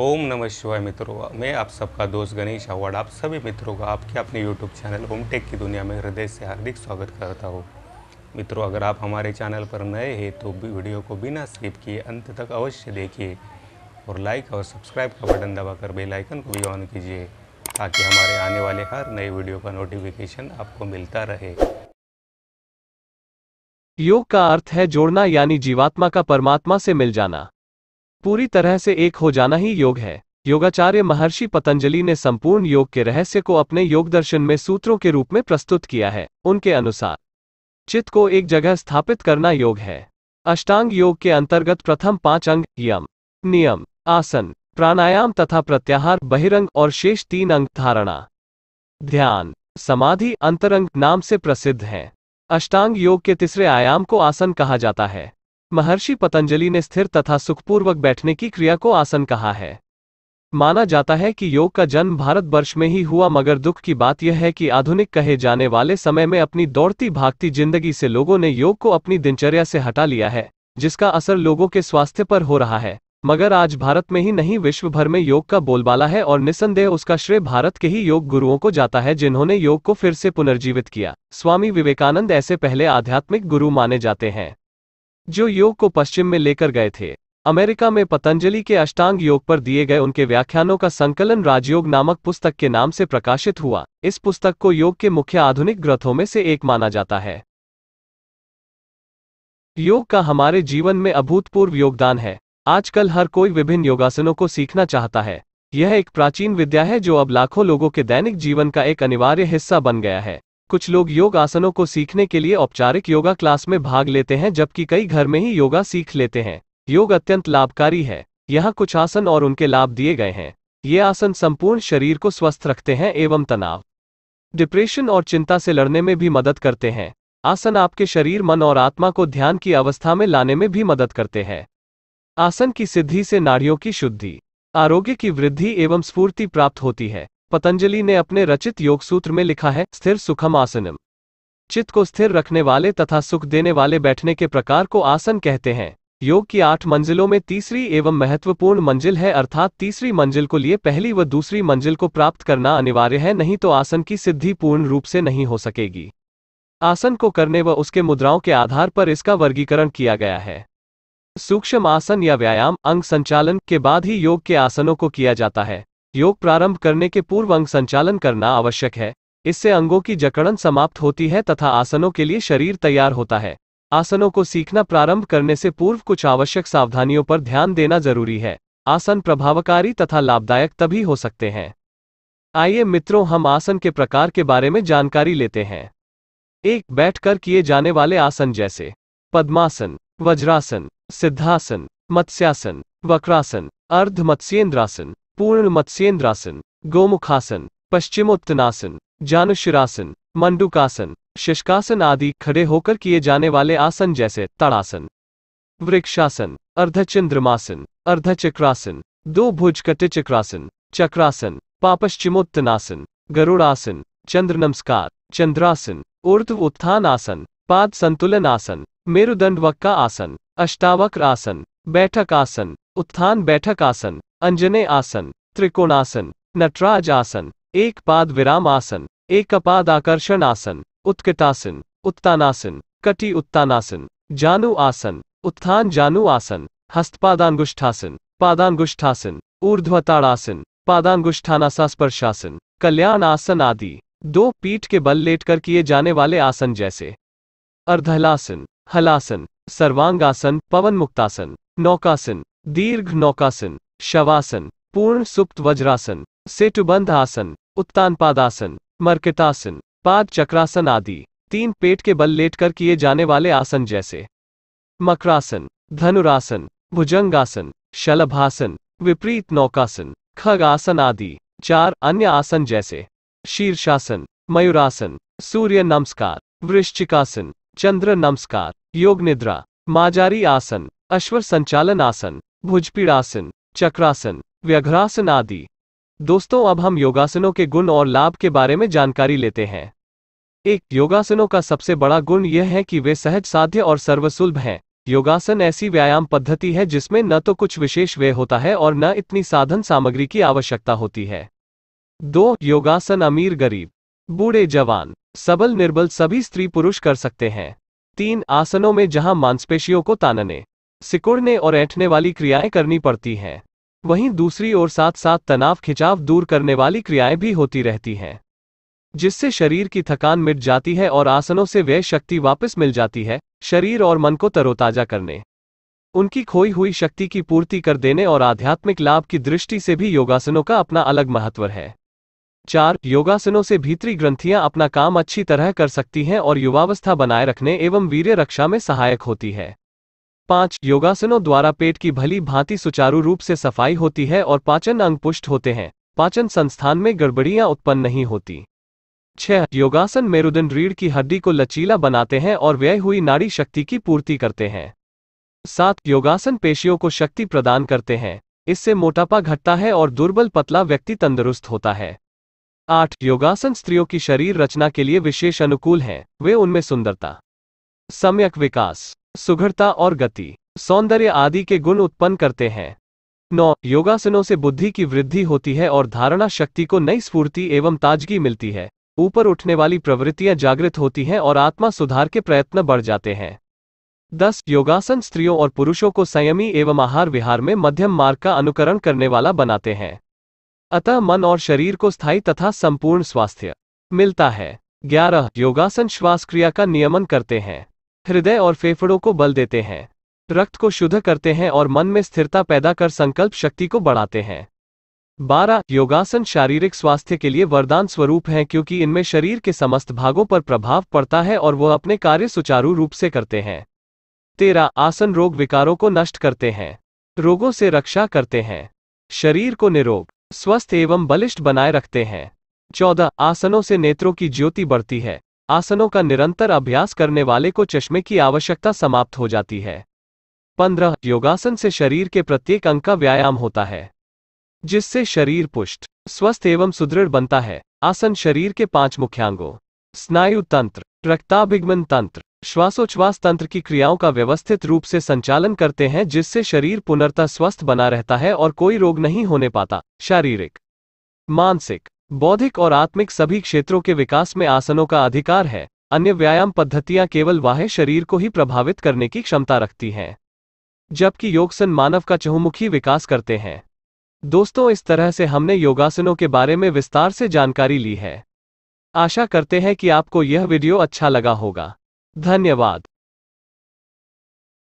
ओम नमः शिवाय मित्रों मैं आप सबका दोस्त गणेश अवार्ड आप सभी मित्रों का आपके अपने यूट्यूब चैनल होम टेक की दुनिया में हृदय से हार्दिक स्वागत करता हूँ मित्रों अगर आप हमारे चैनल पर नए हैं तो वीडियो को बिना स्किप किए अंत तक अवश्य देखिए और लाइक और सब्सक्राइब का बटन दबाकर बेल आइकन को भी ऑन कीजिए ताकि हमारे आने वाले हर नए वीडियो का नोटिफिकेशन आपको मिलता रहे योग का अर्थ है जोड़ना यानी जीवात्मा का परमात्मा से मिल जाना पूरी तरह से एक हो जाना ही योग है योगाचार्य महर्षि पतंजलि ने संपूर्ण योग के रहस्य को अपने योग दर्शन में सूत्रों के रूप में प्रस्तुत किया है उनके अनुसार चित्त को एक जगह स्थापित करना योग है अष्टांग योग के अंतर्गत प्रथम पांच अंग यम नियम आसन प्राणायाम तथा प्रत्याहार बहिरंग और शेष तीन अंग धारणा ध्यान समाधि अंतरंग नाम से प्रसिद्ध हैं अष्टांग योग के तीसरे आयाम को आसन कहा जाता है महर्षि पतंजलि ने स्थिर तथा सुखपूर्वक बैठने की क्रिया को आसन कहा है माना जाता है कि योग का जन्म भारतवर्ष में ही हुआ मगर दुख की बात यह है कि आधुनिक कहे जाने वाले समय में अपनी दौड़ती भागती जिंदगी से लोगों ने योग को अपनी दिनचर्या से हटा लिया है जिसका असर लोगों के स्वास्थ्य पर हो रहा है मगर आज भारत में ही नहीं विश्व भर में योग का बोलबाला है और निसंदेह उसका श्रेय भारत के ही योग गुरुओं को जाता है जिन्होंने योग को फिर से पुनर्जीवित किया स्वामी विवेकानंद ऐसे पहले आध्यात्मिक गुरु माने जाते हैं जो योग को पश्चिम में लेकर गए थे अमेरिका में पतंजलि के अष्टांग योग पर दिए गए उनके व्याख्यानों का संकलन राजयोग नामक पुस्तक के नाम से प्रकाशित हुआ इस पुस्तक को योग के मुख्य आधुनिक ग्रंथों में से एक माना जाता है योग का हमारे जीवन में अभूतपूर्व योगदान है आजकल हर कोई विभिन्न योगासनों को सीखना चाहता है यह एक प्राचीन विद्या है जो अब लाखों लोगों के दैनिक जीवन का एक अनिवार्य हिस्सा बन गया है कुछ लोग योग आसनों को सीखने के लिए औपचारिक योगा क्लास में भाग लेते हैं जबकि कई घर में ही योगा सीख लेते हैं योग अत्यंत लाभकारी है यहाँ कुछ आसन और उनके लाभ दिए गए हैं ये आसन संपूर्ण शरीर को स्वस्थ रखते हैं एवं तनाव डिप्रेशन और चिंता से लड़ने में भी मदद करते हैं आसन आपके शरीर मन और आत्मा को ध्यान की अवस्था में लाने में भी मदद करते हैं आसन की सिद्धि से नाड़ियों की शुद्धि आरोग्य की वृद्धि एवं स्फूर्ति प्राप्त होती है पतंजलि ने अपने रचित योग सूत्र में लिखा है स्थिर सुखम आसनम चित्त को स्थिर रखने वाले तथा सुख देने वाले बैठने के प्रकार को आसन कहते हैं योग की आठ मंजिलों में तीसरी एवं महत्वपूर्ण मंजिल है अर्थात तीसरी मंजिल को लिए पहली व दूसरी मंजिल को प्राप्त करना अनिवार्य है नहीं तो आसन की सिद्धि पूर्ण रूप से नहीं हो सकेगी आसन को करने व उसके मुद्राओं के आधार पर इसका वर्गीकरण किया गया है सूक्ष्म आसन या व्यायाम अंग संचालन के बाद ही योग के आसनों को किया जाता है योग प्रारंभ करने के पूर्व अंग संचालन करना आवश्यक है इससे अंगों की जकड़न समाप्त होती है तथा आसनों के लिए शरीर तैयार होता है आसनों को सीखना प्रारंभ करने से पूर्व कुछ आवश्यक सावधानियों पर ध्यान देना जरूरी है आसन प्रभावकारी तथा लाभदायक तभी हो सकते हैं आइए मित्रों हम आसन के प्रकार के बारे में जानकारी लेते हैं एक बैठकर किए जाने वाले आसन जैसे पद्मासन वज्रासन सिद्धासन मत्स्यासन वक्रासन अर्ध मत्स्येंद्रासन पूर्ण मत्स्येंद्रासन गोमुखासन पश्चिमोत्तनासन जानुशिरासन मंडुकासन शिष्कासन आदि खड़े होकर किए जाने वाले आसन जैसे तड़ासन वृक्षासन अर्धचंद्रमासन अर्धचक्रासन दो भुज कटे चक्रासन चक्रासन पापश्चिमोत्तनासन गरुड़ासन चंद्र नमस्कार चंद्रासन ऊर्ध उत्थान आसन पाद संतुलन आसन मेरुदंड वक्का आसन अष्टावक्र आसन बैठक आसन उत्थान बैठक आसन अंजने आसन त्रिकोणासन नटराज आसन एक पाद विराम आसन एक अपाद आकर्षण आसन उत्कटासन उत्तानासन कटी उत्तानासन जानु आसन उत्थान जानु आसन हस्तपादांगुष्ठासन पादानगुष्ठासन ऊर्ध्वताड़ासन पादांगुष्ठानासास्पर्शासन कल्याण आसन आदि दो पीठ के बल लेटकर किए जाने वाले आसन जैसे अर्धलासन हलासन सर्वांगासन पवन मुक्तासन नौकासन दीर्घ नौकासन शवासन पूर्ण सुप्त वज्रासन सेटुबंध आसन उत्तान पादासन मर्कितासन पाद चक्रासन आदि तीन पेट के बल लेटकर किए जाने वाले आसन जैसे मकरासन धनुरासन भुजंगासन शलभासन विपरीत नौकासन खग आसन आदि चार अन्य आसन जैसे शीर्षासन मयूरासन सूर्य नमस्कार वृश्चिकासन चंद्र नमस्कार योग निद्रा माजारी आसन अश्वर संचालन आसन भुजपीड़ासन चक्रासन व्यघ्रासन आदि दोस्तों अब हम योगासनों के गुण और लाभ के बारे में जानकारी लेते हैं एक योगासनों का सबसे बड़ा गुण यह है कि वे सहज साध्य और सर्वसुलभ हैं योगासन ऐसी व्यायाम पद्धति है जिसमें न तो कुछ विशेष वे होता है और न इतनी साधन सामग्री की आवश्यकता होती है दो योगासन अमीर गरीब बूढ़े जवान सबल निर्बल सभी स्त्री पुरुष कर सकते हैं तीन आसनों में जहां मांसपेशियों को तानने सिकुड़ने और ऐठने वाली क्रियाएं करनी पड़ती हैं वहीं दूसरी ओर साथ साथ तनाव खिंचाव दूर करने वाली क्रियाएं भी होती रहती हैं जिससे शरीर की थकान मिट जाती है और आसनों से व्यय शक्ति वापस मिल जाती है शरीर और मन को तरोताजा करने उनकी खोई हुई शक्ति की पूर्ति कर देने और आध्यात्मिक लाभ की दृष्टि से भी योगासनों का अपना अलग महत्व है चार योगासनों से भीतरी ग्रंथियां अपना काम अच्छी तरह कर सकती हैं और युवावस्था बनाए रखने एवं वीर्य रक्षा में सहायक होती है पाँच योगासनों द्वारा पेट की भली भांति सुचारू रूप से सफाई होती है और पाचन अंग पुष्ट होते हैं पाचन संस्थान में गड़बड़ियां उत्पन्न नहीं होती छह योगासन मेरुदन रीढ़ की हड्डी को लचीला बनाते हैं और व्यय हुई नाड़ी शक्ति की पूर्ति करते हैं सात योगासन पेशियों को शक्ति प्रदान करते हैं इससे मोटापा घटता है और दुर्बल पतला व्यक्ति तंदुरुस्त होता है आठ योगासन स्त्रियों की शरीर रचना के लिए विशेष अनुकूल हैं वे उनमें सुंदरता सम्यक विकास सुघड़ता और गति सौंदर्य आदि के गुण उत्पन्न करते हैं नौ योगासनों से बुद्धि की वृद्धि होती है और धारणा शक्ति को नई स्फूर्ति एवं ताजगी मिलती है ऊपर उठने वाली प्रवृत्तियां जागृत होती हैं और आत्मा सुधार के प्रयत्न बढ़ जाते हैं दस योगासन स्त्रियों और पुरुषों को संयमी एवं आहार विहार में मध्यम मार्ग का अनुकरण करने वाला बनाते हैं अतः मन और शरीर को स्थायी तथा संपूर्ण स्वास्थ्य मिलता है ग्यारह योगासन श्वास क्रिया का नियमन करते हैं हृदय और फेफड़ों को बल देते हैं रक्त को शुद्ध करते हैं और मन में स्थिरता पैदा कर संकल्प शक्ति को बढ़ाते हैं बारह योगासन शारीरिक स्वास्थ्य के लिए वरदान स्वरूप हैं क्योंकि इनमें शरीर के समस्त भागों पर प्रभाव पड़ता है और वह अपने कार्य सुचारू रूप से करते हैं तेरह आसन रोग विकारों को नष्ट करते हैं रोगों से रक्षा करते हैं शरीर को निरोग स्वस्थ एवं बलिष्ठ बनाए रखते हैं चौदह आसनों से नेत्रों की ज्योति बढ़ती है आसनों का निरंतर अभ्यास करने वाले को चश्मे की आवश्यकता समाप्त हो जाती है पंद्रह योगासन से शरीर के प्रत्येक अंग का व्यायाम होता है जिससे शरीर पुष्ट स्वस्थ एवं सुदृढ़ बनता है आसन शरीर के पांच मुख्यांगों स्नायु तंत्र रक्ताभिगमन तंत्र श्वासोच्छ्वास तंत्र की क्रियाओं का व्यवस्थित रूप से संचालन करते हैं जिससे शरीर पुनर्तः स्वस्थ बना रहता है और कोई रोग नहीं होने पाता शारीरिक मानसिक बौद्धिक और आत्मिक सभी क्षेत्रों के विकास में आसनों का अधिकार है अन्य व्यायाम पद्धतियां केवल वाह्य शरीर को ही प्रभावित करने की क्षमता रखती हैं जबकि योगसन मानव का चहुमुखी विकास करते हैं दोस्तों इस तरह से हमने योगासनों के बारे में विस्तार से जानकारी ली है आशा करते हैं कि आपको यह वीडियो अच्छा लगा होगा धन्यवाद